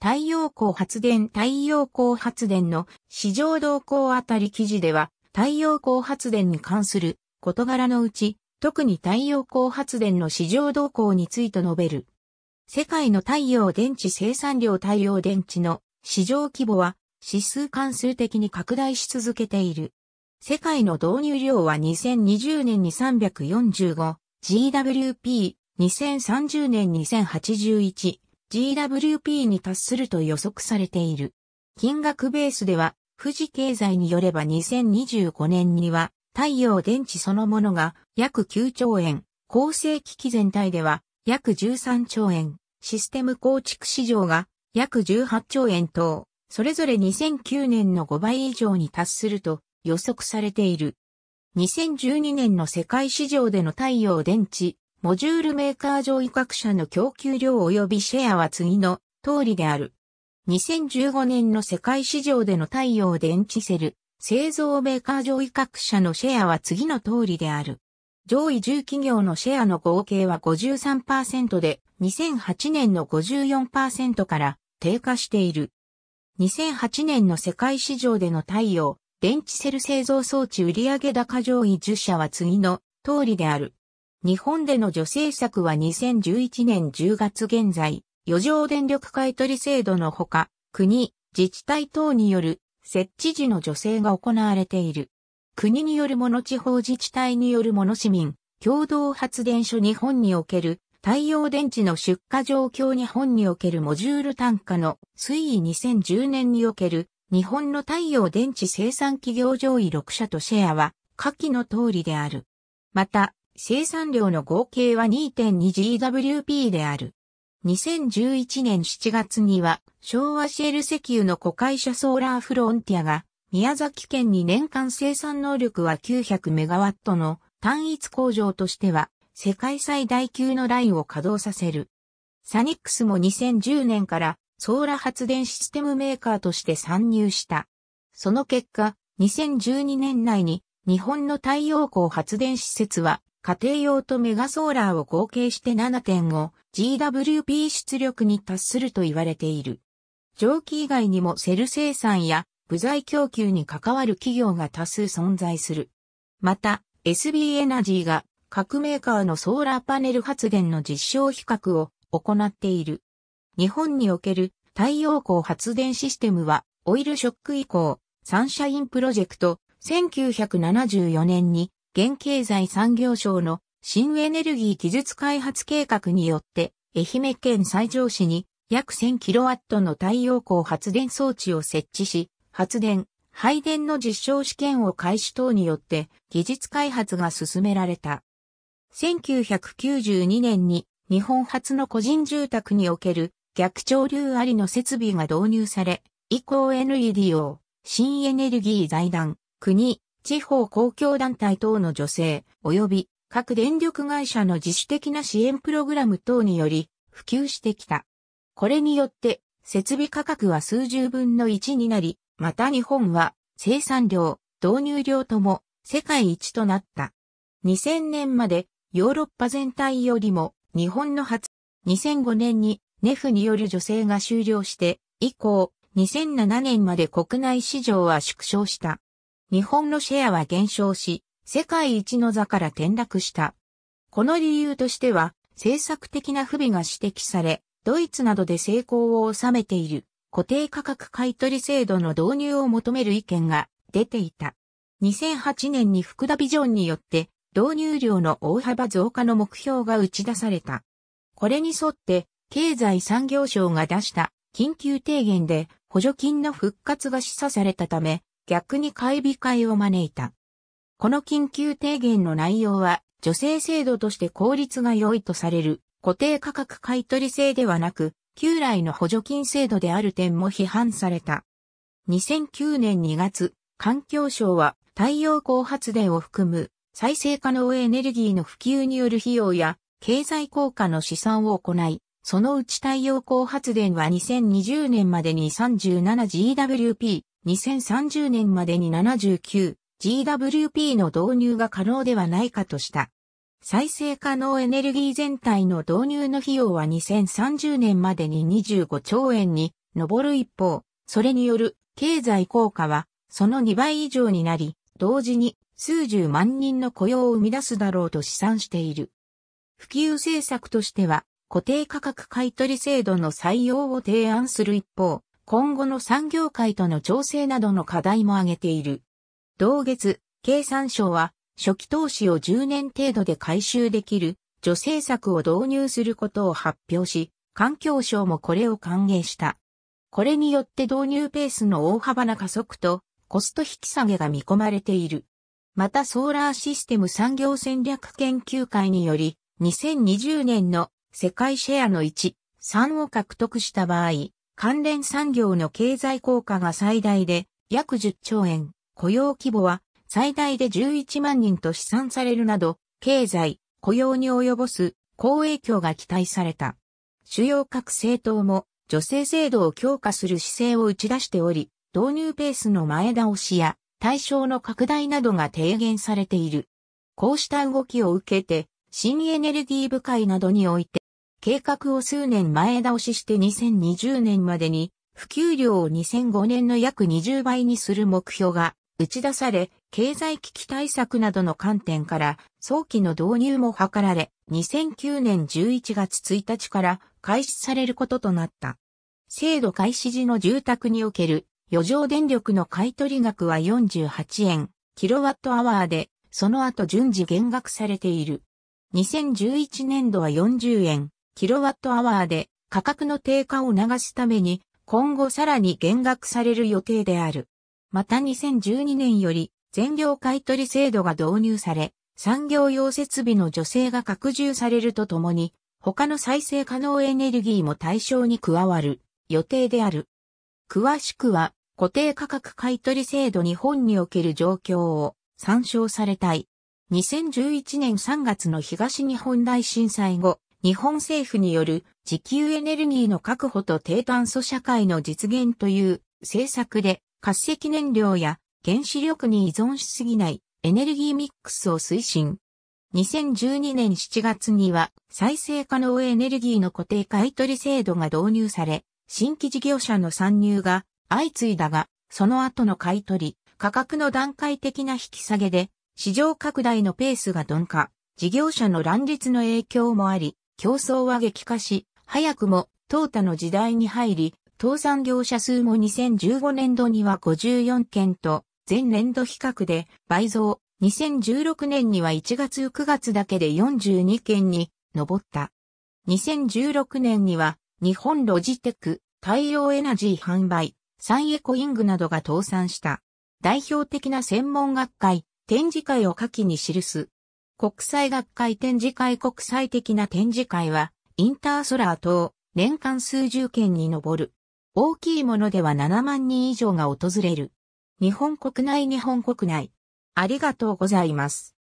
太陽光発電太陽光発電の市場動向あたり記事では、太陽光発電に関する事柄のうち、特に太陽光発電の市場動向について述べる。世界の太陽電池生産量太陽電池の市場規模は指数関数的に拡大し続けている。世界の導入量は2020年に 345GWP、2030年2 0 8 1 GWP に達すると予測されている。金額ベースでは、富士経済によれば2025年には、太陽電池そのものが約9兆円、構成機器全体では約13兆円、システム構築市場が約18兆円等、それぞれ2009年の5倍以上に達すると予測されている。2012年の世界市場での太陽電池モジュールメーカー上位各社の供給量及びシェアは次の通りである。2015年の世界市場での太陽電池セル、製造メーカー上位各社のシェアは次の通りである。上位10企業のシェアの合計は53%で、2008年の54%から低下している。2008年の世界市場での太陽、電池セル製造装置売上高上位10社は次の通りである。日本での助成策は2011年10月現在、余剰電力買取制度のほか、国、自治体等による設置時の助成が行われている。国によるもの地方自治体によるもの市民、共同発電所日本における太陽電池の出荷状況日本におけるモジュール単価の推移2010年における日本の太陽電池生産企業上位6社とシェアは下記の通りである。また、生産量の合計は 2.2GWP である。2011年7月には昭和シェル石油の子会社ソーラーフロンティアが宮崎県に年間生産能力は 900MW の単一工場としては世界最大級のラインを稼働させる。サニックスも2010年からソーラ発電システムメーカーとして参入した。その結果、2012年内に日本の太陽光発電施設は家庭用とメガソーラーを合計して 7.5GWP 出力に達すると言われている。蒸気以外にもセル生産や部材供給に関わる企業が多数存在する。また、SB エナジーが各メーカーのソーラーパネル発電の実証比較を行っている。日本における太陽光発電システムはオイルショック以降、サンシャインプロジェクト1974年に現経済産業省の新エネルギー技術開発計画によって、愛媛県西条市に約 1000kW の太陽光発電装置を設置し、発電、配電の実証試験を開始等によって技術開発が進められた。1992年に日本初の個人住宅における逆潮流ありの設備が導入され、以降 NEDO、新エネルギー財団、国、地方公共団体等の助成、及び各電力会社の自主的な支援プログラム等により普及してきた。これによって設備価格は数十分の1になり、また日本は生産量、導入量とも世界一となった。2000年までヨーロッパ全体よりも日本の初、2005年にネフによる助成が終了して、以降、2007年まで国内市場は縮小した。日本のシェアは減少し、世界一の座から転落した。この理由としては、政策的な不備が指摘され、ドイツなどで成功を収めている固定価格買取制度の導入を求める意見が出ていた。2008年に福田ビジョンによって導入量の大幅増加の目標が打ち出された。これに沿って経済産業省が出した緊急提言で補助金の復活が示唆されたため逆に買い控えを招いた。この緊急提言の内容は、女性制度として効率が良いとされる固定価格買取制ではなく、旧来の補助金制度である点も批判された。2009年2月、環境省は太陽光発電を含む再生可能エネルギーの普及による費用や経済効果の試算を行い、そのうち太陽光発電は2020年までに 37GWP 2030年までに 79GWP の導入が可能ではないかとした。再生可能エネルギー全体の導入の費用は2030年までに25兆円に上る一方、それによる経済効果はその2倍以上になり、同時に数十万人の雇用を生み出すだろうと試算している。普及政策としては固定価格買取制度の採用を提案する一方、今後の産業界との調整などの課題も挙げている。同月、経産省は初期投資を10年程度で回収できる助成策を導入することを発表し、環境省もこれを歓迎した。これによって導入ペースの大幅な加速とコスト引き下げが見込まれている。またソーラーシステム産業戦略研究会により2020年の世界シェアの1、3を獲得した場合、関連産業の経済効果が最大で約10兆円、雇用規模は最大で11万人と試算されるなど、経済、雇用に及ぼす好影響が期待された。主要各政党も女性制度を強化する姿勢を打ち出しており、導入ペースの前倒しや対象の拡大などが提言されている。こうした動きを受けて、新エネルギー部会などにおいて、計画を数年前倒しして2020年までに普及量を2005年の約20倍にする目標が打ち出され、経済危機対策などの観点から早期の導入も図られ、2009年11月1日から開始されることとなった。制度開始時の住宅における余剰電力の買取額は48円、キロワットアワーで、その後順次減額されている。2011年度は40円、キロワットアワーで価格の低下を促すために今後さらに減額される予定である。また2012年より全量買取制度が導入され、産業用設備の助成が拡充されるとともに、他の再生可能エネルギーも対象に加わる予定である。詳しくは固定価格買取制度日本における状況を参照されたい。2011年3月の東日本大震災後、日本政府による自給エネルギーの確保と低炭素社会の実現という政策で活石燃料や原子力に依存しすぎないエネルギーミックスを推進。2012年7月には再生可能エネルギーの固定買取制度が導入され、新規事業者の参入が相次いだが、その後の買取、価格の段階的な引き下げで、市場拡大のペースが鈍化、事業者の乱立の影響もあり、競争は激化し、早くも、トータの時代に入り、倒産業者数も2015年度には54件と、前年度比較で倍増、2016年には1月9月だけで42件に上った。2016年には、日本ロジテク、太陽エナジー販売、サンエコイングなどが倒産した。代表的な専門学会、展示会を下記に記す。国際学会展示会国際的な展示会は、インターソラー等、年間数十件に上る。大きいものでは7万人以上が訪れる。日本国内日本国内。ありがとうございます。